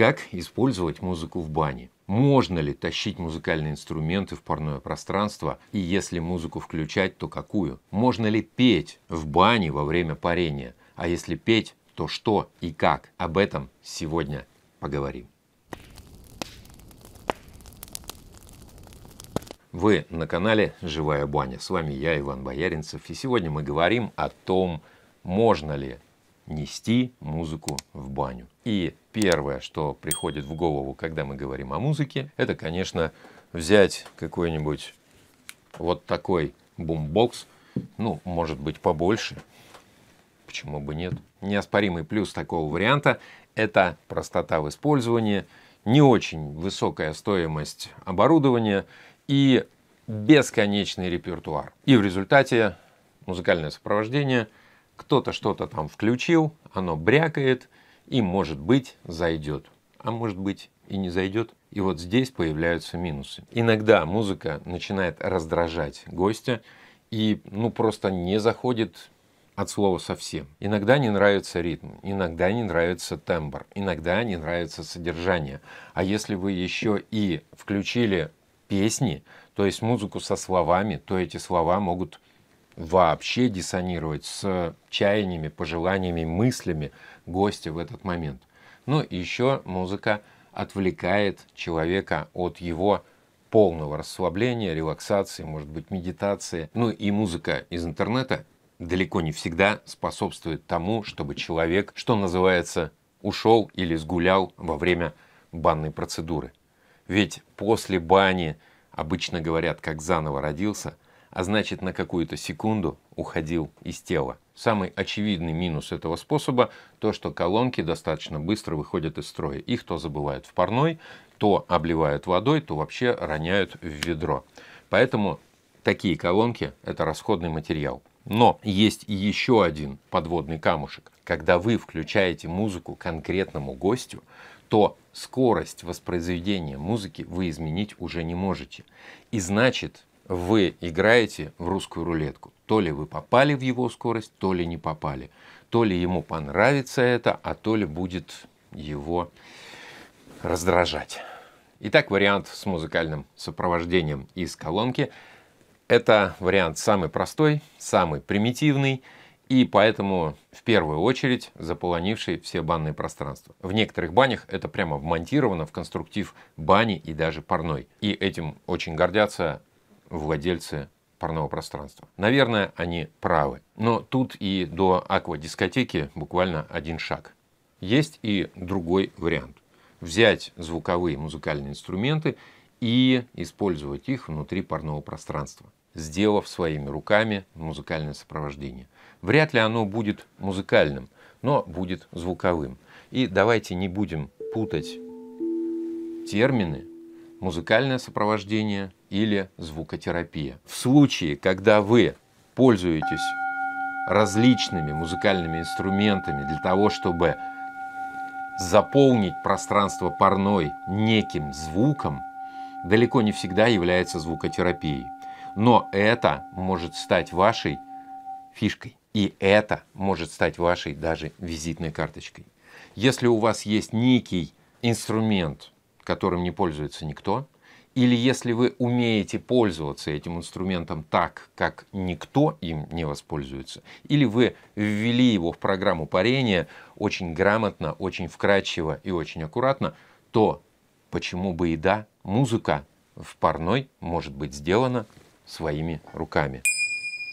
Как использовать музыку в бане? Можно ли тащить музыкальные инструменты в парное пространство? И если музыку включать, то какую? Можно ли петь в бане во время парения? А если петь, то что и как? Об этом сегодня поговорим. Вы на канале «Живая баня». С вами я, Иван Бояринцев. И сегодня мы говорим о том, можно ли нести музыку в баню. И первое, что приходит в голову, когда мы говорим о музыке, это, конечно, взять какой-нибудь вот такой бумбокс, ну, может быть, побольше, почему бы нет. Неоспоримый плюс такого варианта – это простота в использовании, не очень высокая стоимость оборудования и бесконечный репертуар. И в результате музыкальное сопровождение – кто-то что-то там включил, оно брякает и, может быть, зайдет. А может быть и не зайдет. И вот здесь появляются минусы. Иногда музыка начинает раздражать гостя и ну просто не заходит от слова совсем. Иногда не нравится ритм, иногда не нравится тембр, иногда не нравится содержание. А если вы еще и включили песни, то есть музыку со словами, то эти слова могут вообще диссонировать с чаяниями, пожеланиями, мыслями гостя в этот момент. Ну и еще музыка отвлекает человека от его полного расслабления, релаксации, может быть, медитации. Ну и музыка из интернета далеко не всегда способствует тому, чтобы человек, что называется, ушел или сгулял во время банной процедуры. Ведь после бани, обычно говорят, как заново родился – а значит на какую-то секунду уходил из тела. Самый очевидный минус этого способа – то, что колонки достаточно быстро выходят из строя. Их то забывают в парной, то обливают водой, то вообще роняют в ведро. Поэтому такие колонки – это расходный материал. Но есть еще один подводный камушек. Когда вы включаете музыку конкретному гостю, то скорость воспроизведения музыки вы изменить уже не можете. И значит, вы играете в русскую рулетку. То ли вы попали в его скорость, то ли не попали. То ли ему понравится это, а то ли будет его раздражать. Итак, вариант с музыкальным сопровождением из колонки. Это вариант самый простой, самый примитивный и поэтому в первую очередь заполонивший все банные пространства. В некоторых банях это прямо вмонтировано в конструктив бани и даже парной. И этим очень гордятся владельцы парного пространства. Наверное, они правы. Но тут и до аквадискотеки буквально один шаг. Есть и другой вариант. Взять звуковые музыкальные инструменты и использовать их внутри парного пространства, сделав своими руками музыкальное сопровождение. Вряд ли оно будет музыкальным, но будет звуковым. И давайте не будем путать термины музыкальное сопровождение – или звукотерапия. В случае, когда вы пользуетесь различными музыкальными инструментами для того, чтобы заполнить пространство парной неким звуком, далеко не всегда является звукотерапией. Но это может стать вашей фишкой. И это может стать вашей даже визитной карточкой. Если у вас есть некий инструмент, которым не пользуется никто, или если вы умеете пользоваться этим инструментом так, как никто им не воспользуется, или вы ввели его в программу парения очень грамотно, очень вкрадчиво и очень аккуратно, то почему бы и да, музыка в парной может быть сделана своими руками.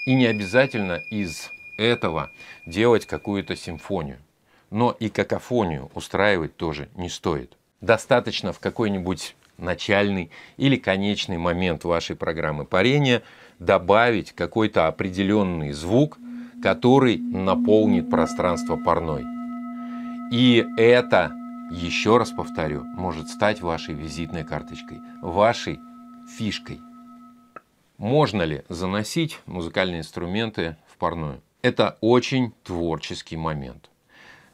И не обязательно из этого делать какую-то симфонию. Но и какофонию устраивать тоже не стоит. Достаточно в какой-нибудь начальный или конечный момент вашей программы парения добавить какой-то определенный звук, который наполнит пространство парной. И это, еще раз повторю, может стать вашей визитной карточкой, вашей фишкой. Можно ли заносить музыкальные инструменты в парную? Это очень творческий момент.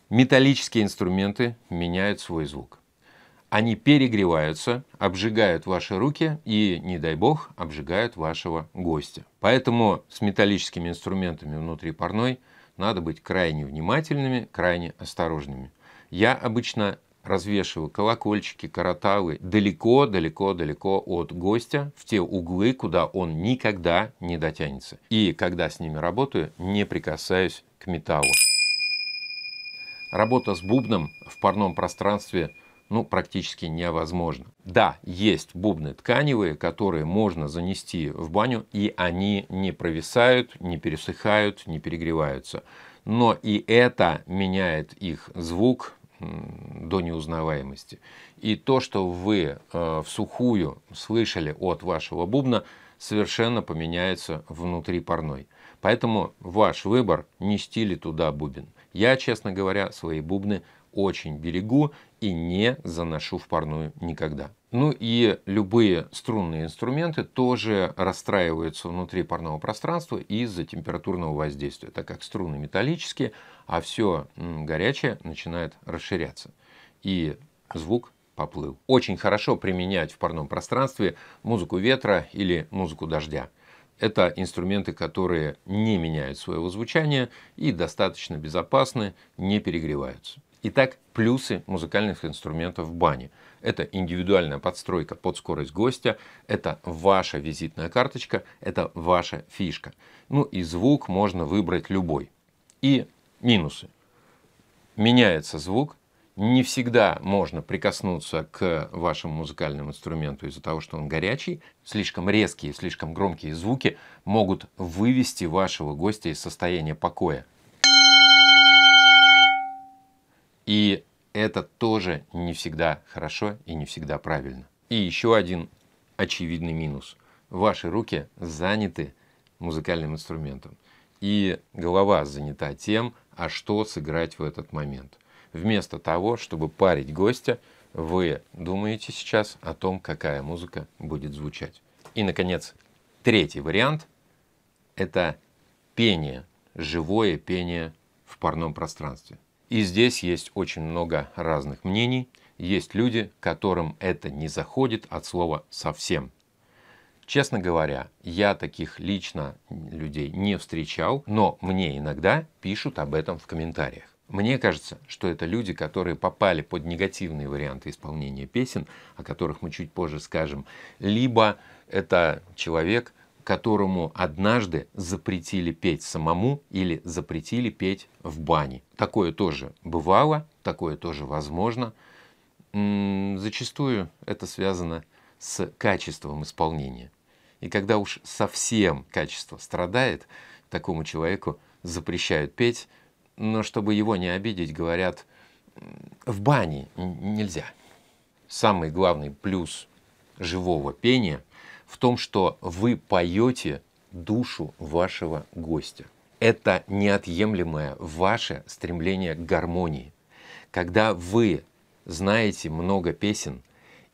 Металлические инструменты меняют свой звук они перегреваются, обжигают ваши руки и, не дай бог, обжигают вашего гостя. Поэтому с металлическими инструментами внутри парной надо быть крайне внимательными, крайне осторожными. Я обычно развешиваю колокольчики, каратавы далеко-далеко-далеко от гостя в те углы, куда он никогда не дотянется. И когда с ними работаю, не прикасаюсь к металлу. Работа с бубном в парном пространстве – ну, практически невозможно. Да, есть бубны тканевые, которые можно занести в баню, и они не провисают, не пересыхают, не перегреваются. Но и это меняет их звук до неузнаваемости. И то, что вы э, в сухую слышали от вашего бубна, совершенно поменяется внутри парной. Поэтому ваш выбор – нести ли туда бубен. Я, честно говоря, свои бубны очень берегу и не заношу в парную никогда. Ну и любые струнные инструменты тоже расстраиваются внутри парного пространства из-за температурного воздействия, так как струны металлические, а все горячее начинает расширяться. И звук поплыл. Очень хорошо применять в парном пространстве музыку ветра или музыку дождя. Это инструменты, которые не меняют своего звучания и достаточно безопасны, не перегреваются. Итак, плюсы музыкальных инструментов в бане. Это индивидуальная подстройка под скорость гостя, это ваша визитная карточка, это ваша фишка. Ну и звук можно выбрать любой. И минусы. Меняется звук, не всегда можно прикоснуться к вашему музыкальному инструменту из-за того, что он горячий. Слишком резкие, слишком громкие звуки могут вывести вашего гостя из состояния покоя. И это тоже не всегда хорошо и не всегда правильно. И еще один очевидный минус. Ваши руки заняты музыкальным инструментом. И голова занята тем, а что сыграть в этот момент. Вместо того, чтобы парить гостя, вы думаете сейчас о том, какая музыка будет звучать. И, наконец, третий вариант – это пение, живое пение в парном пространстве. И здесь есть очень много разных мнений. Есть люди, которым это не заходит от слова совсем. Честно говоря, я таких лично людей не встречал, но мне иногда пишут об этом в комментариях. Мне кажется, что это люди, которые попали под негативные варианты исполнения песен, о которых мы чуть позже скажем, либо это человек, которому однажды запретили петь самому или запретили петь в бане. Такое тоже бывало, такое тоже возможно. Зачастую это связано с качеством исполнения. И когда уж совсем качество страдает, такому человеку запрещают петь, но чтобы его не обидеть, говорят, в бане нельзя. Самый главный плюс живого пения – в том, что вы поете душу вашего гостя. Это неотъемлемое ваше стремление к гармонии. Когда вы знаете много песен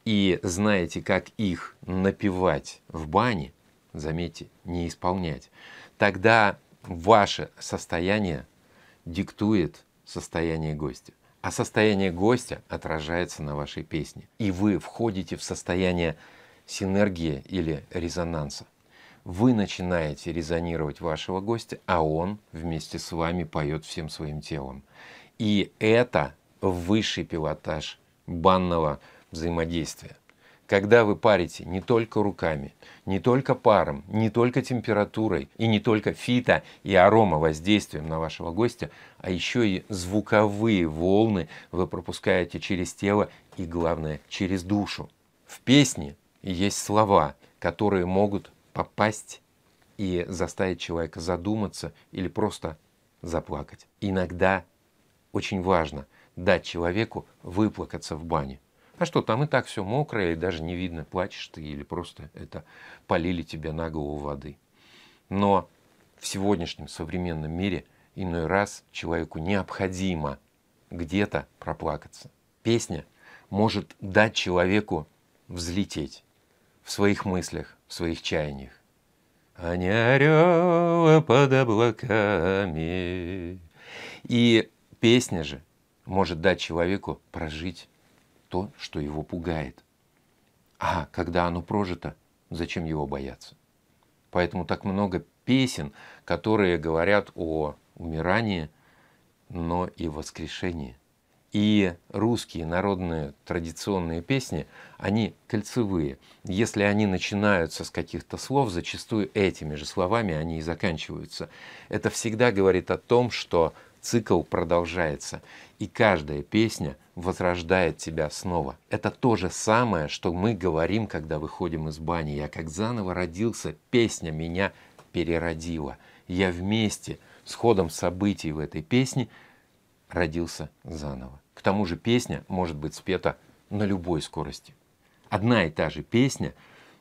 и знаете, как их напевать в бане, заметьте, не исполнять, тогда ваше состояние диктует состояние гостя. А состояние гостя отражается на вашей песне. И вы входите в состояние синергия или резонанса. Вы начинаете резонировать вашего гостя, а он вместе с вами поет всем своим телом. И это высший пилотаж банного взаимодействия. Когда вы парите не только руками, не только паром, не только температурой и не только фито и арома воздействием на вашего гостя, а еще и звуковые волны вы пропускаете через тело и, главное, через душу. В песне есть слова, которые могут попасть и заставить человека задуматься или просто заплакать. Иногда очень важно дать человеку выплакаться в бане. А что, там и так все мокрое, и даже не видно, плачешь ты или просто это полили тебя на голову воды. Но в сегодняшнем современном мире иной раз человеку необходимо где-то проплакаться. Песня может дать человеку взлететь в своих мыслях, в своих чаяниях. А не орел под облаками. И песня же может дать человеку прожить то, что его пугает. А когда оно прожито, зачем его бояться? Поэтому так много песен, которые говорят о умирании, но и воскрешении. И русские народные традиционные песни, они кольцевые. Если они начинаются с каких-то слов, зачастую этими же словами они и заканчиваются. Это всегда говорит о том, что цикл продолжается, и каждая песня возрождает тебя снова. Это то же самое, что мы говорим, когда выходим из бани. Я как заново родился, песня меня переродила. Я вместе с ходом событий в этой песне родился заново. К тому же песня может быть спета на любой скорости. Одна и та же песня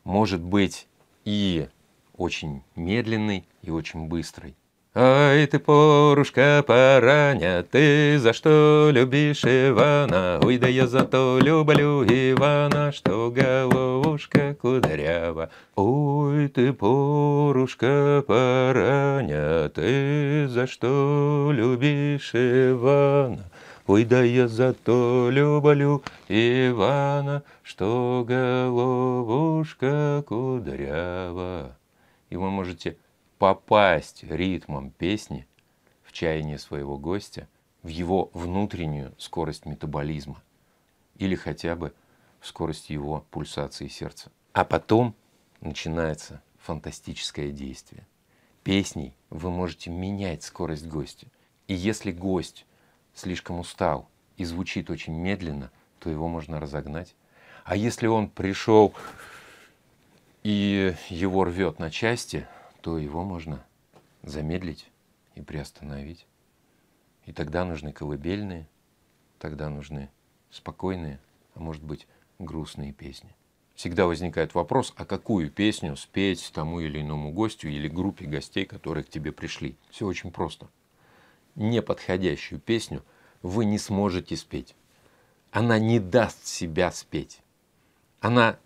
может быть и очень медленной, и очень быстрой. Ай ты, порушка пораня, ты за что любишь Ивана? Ой, да я зато люблю Ивана, что головушка кудрява. Ой ты, порушка пораня, ты за что любишь Ивана? Ой, да я зато люблю Ивана, что головушка кудрява. И вы можете попасть ритмом песни в чаяние своего гостя, в его внутреннюю скорость метаболизма или хотя бы в скорость его пульсации сердца. А потом начинается фантастическое действие. Песней вы можете менять скорость гостя. И если гость – слишком устал и звучит очень медленно, то его можно разогнать. А если он пришел и его рвет на части, то его можно замедлить и приостановить. И тогда нужны колыбельные, тогда нужны спокойные, а может быть грустные песни. Всегда возникает вопрос, а какую песню спеть тому или иному гостю или группе гостей, которые к тебе пришли. Все очень просто неподходящую песню вы не сможете спеть. Она не даст себя спеть. Она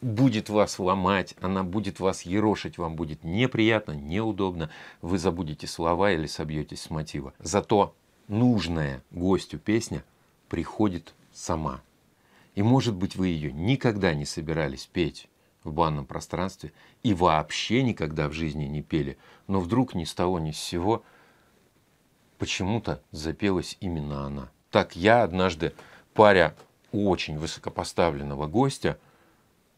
будет вас ломать, она будет вас ерошить, вам будет неприятно, неудобно, вы забудете слова или собьетесь с мотива. Зато нужная гостю песня приходит сама. И может быть вы ее никогда не собирались петь в банном пространстве и вообще никогда в жизни не пели, но вдруг ни с того ни с сего – почему-то запелась именно она. Так я однажды, паря очень высокопоставленного гостя,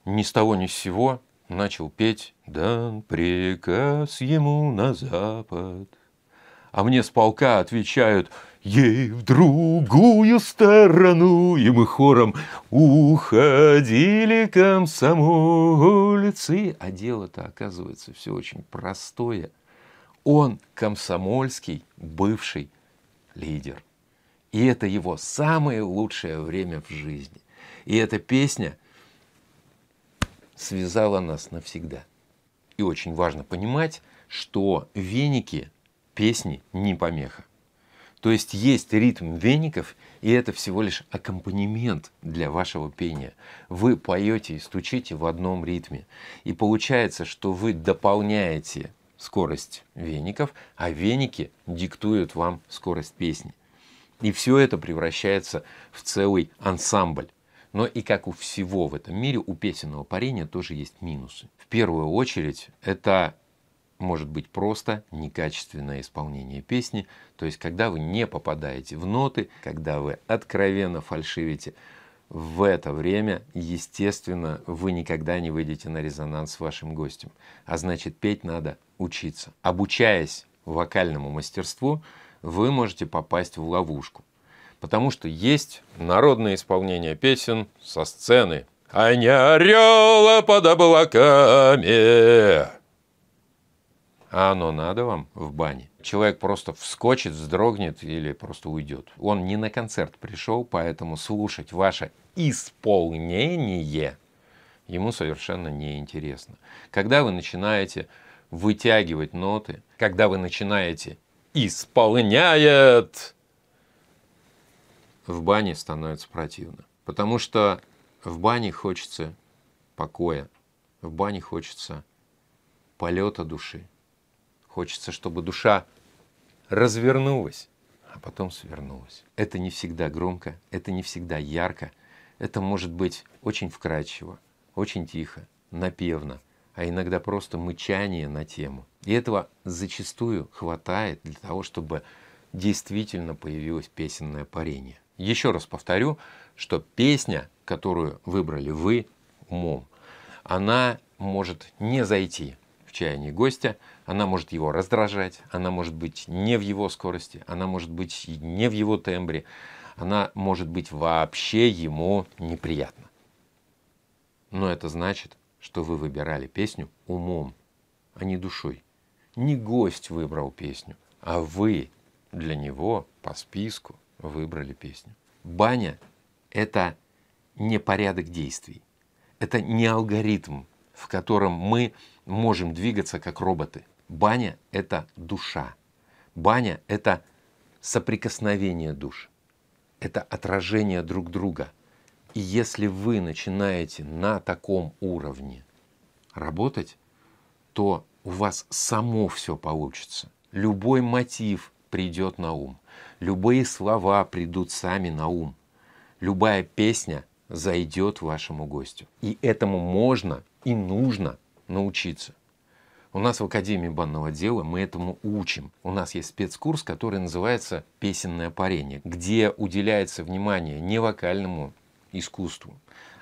ни с того ни с сего начал петь «Дан приказ ему на запад». А мне с полка отвечают «Ей в другую сторону!» И мы хором «Уходили комсомольцы!» А дело-то, оказывается, все очень простое – он комсомольский бывший лидер. И это его самое лучшее время в жизни. И эта песня связала нас навсегда. И очень важно понимать, что веники песни не помеха. То есть есть ритм веников, и это всего лишь аккомпанемент для вашего пения. Вы поете и стучите в одном ритме. И получается, что вы дополняете скорость веников, а веники диктуют вам скорость песни. И все это превращается в целый ансамбль. Но и как у всего в этом мире, у песенного парения тоже есть минусы. В первую очередь, это может быть просто некачественное исполнение песни, то есть когда вы не попадаете в ноты, когда вы откровенно фальшивите, в это время, естественно, вы никогда не выйдете на резонанс с вашим гостем. А значит, петь надо учиться. Обучаясь вокальному мастерству, вы можете попасть в ловушку. Потому что есть народное исполнение песен со сцены. А не орела под облаками. А оно надо вам в бане? Человек просто вскочит, вздрогнет или просто уйдет. Он не на концерт пришел, поэтому слушать ваше исполнение ему совершенно неинтересно. Когда вы начинаете вытягивать ноты, когда вы начинаете «исполняет», в бане становится противно. Потому что в бане хочется покоя, в бане хочется полета души. Хочется, чтобы душа развернулась, а потом свернулась. Это не всегда громко, это не всегда ярко, это может быть очень вкрадчиво, очень тихо, напевно – а иногда просто мычание на тему. И этого зачастую хватает для того, чтобы действительно появилось песенное парение. Еще раз повторю, что песня, которую выбрали вы умом, она может не зайти в чаянии гостя, она может его раздражать, она может быть не в его скорости, она может быть не в его тембре, она может быть вообще ему неприятна. Но это значит, что вы выбирали песню умом, а не душой. Не гость выбрал песню, а вы для него по списку выбрали песню. Баня – это не порядок действий, это не алгоритм, в котором мы можем двигаться как роботы. Баня – это душа. Баня – это соприкосновение душ. Это отражение друг друга – и если вы начинаете на таком уровне работать, то у вас само все получится. Любой мотив придет на ум, любые слова придут сами на ум, любая песня зайдет вашему гостю. И этому можно и нужно научиться. У нас в Академии банного дела мы этому учим. У нас есть спецкурс, который называется «Песенное парение», где уделяется внимание не вокальному искусству,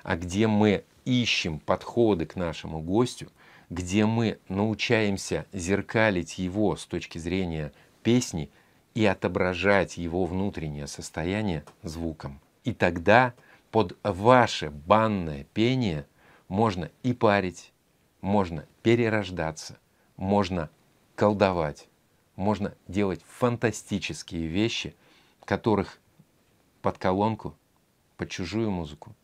а где мы ищем подходы к нашему гостю, где мы научаемся зеркалить его с точки зрения песни и отображать его внутреннее состояние звуком. И тогда под ваше банное пение можно и парить, можно перерождаться, можно колдовать, можно делать фантастические вещи, которых под колонку под чужую музыку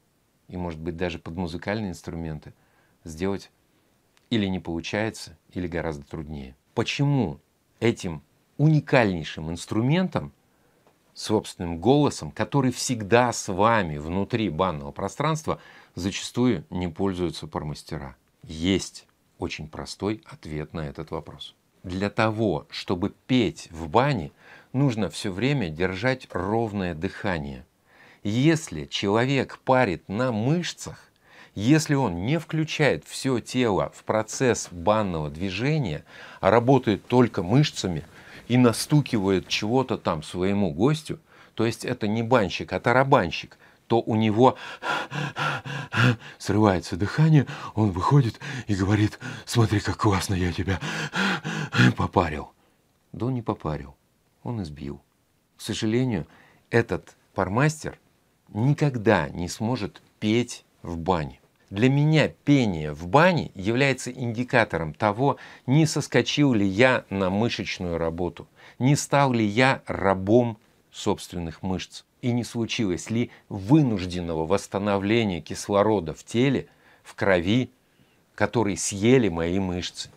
и, может быть, даже под музыкальные инструменты сделать или не получается, или гораздо труднее. Почему этим уникальнейшим инструментом, собственным голосом, который всегда с вами внутри банного пространства, зачастую не пользуются пармастера? Есть очень простой ответ на этот вопрос. Для того, чтобы петь в бане, нужно все время держать ровное дыхание. Если человек парит на мышцах, если он не включает все тело в процесс банного движения, а работает только мышцами и настукивает чего-то там своему гостю, то есть это не банщик, а тарабанщик, то у него срывается дыхание, он выходит и говорит, смотри, как классно я тебя попарил. Да он не попарил, он избил. К сожалению, этот пармастер – никогда не сможет петь в бане. Для меня пение в бане является индикатором того, не соскочил ли я на мышечную работу, не стал ли я рабом собственных мышц и не случилось ли вынужденного восстановления кислорода в теле, в крови, который съели мои мышцы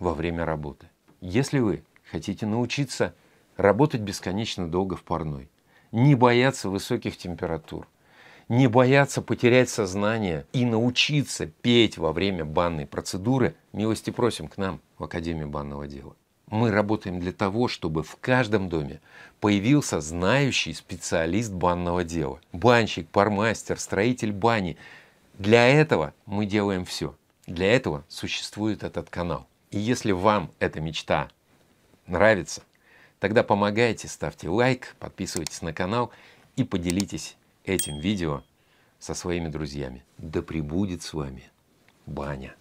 во время работы. Если вы хотите научиться работать бесконечно долго в парной, не бояться высоких температур, не бояться потерять сознание и научиться петь во время банной процедуры, милости просим к нам в Академию банного дела. Мы работаем для того, чтобы в каждом доме появился знающий специалист банного дела. Банщик, пармастер, строитель бани. Для этого мы делаем все. Для этого существует этот канал. И если вам эта мечта нравится, Тогда помогайте, ставьте лайк, подписывайтесь на канал и поделитесь этим видео со своими друзьями. Да пребудет с вами баня.